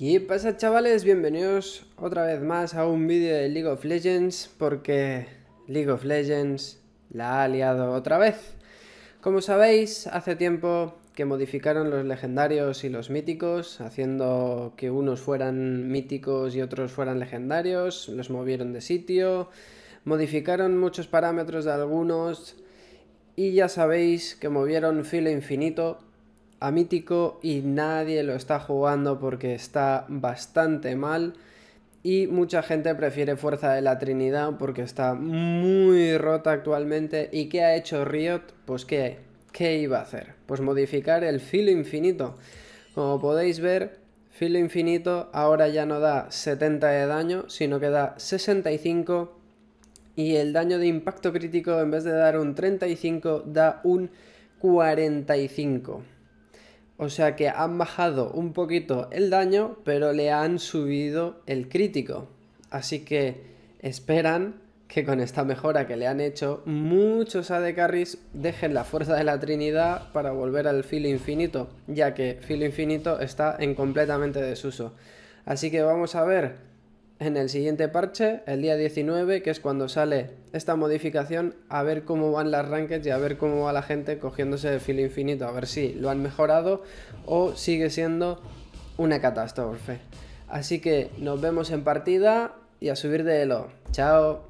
¿Qué pasa chavales? Bienvenidos otra vez más a un vídeo de League of Legends porque League of Legends la ha liado otra vez. Como sabéis, hace tiempo que modificaron los legendarios y los míticos, haciendo que unos fueran míticos y otros fueran legendarios, los movieron de sitio, modificaron muchos parámetros de algunos y ya sabéis que movieron filo infinito a mítico y nadie lo está jugando porque está bastante mal. Y mucha gente prefiere Fuerza de la Trinidad porque está muy rota actualmente. ¿Y qué ha hecho Riot? Pues qué, ¿qué iba a hacer? Pues modificar el filo infinito. Como podéis ver, filo infinito ahora ya no da 70 de daño, sino que da 65. Y el daño de impacto crítico en vez de dar un 35 da un 45. O sea que han bajado un poquito el daño, pero le han subido el crítico. Así que esperan que con esta mejora que le han hecho, muchos AD carries dejen la fuerza de la Trinidad para volver al filo infinito, ya que filo infinito está en completamente desuso. Así que vamos a ver en el siguiente parche, el día 19, que es cuando sale esta modificación, a ver cómo van las rankings y a ver cómo va la gente cogiéndose de filo infinito, a ver si lo han mejorado o sigue siendo una catástrofe. Así que nos vemos en partida y a subir de elo. Chao.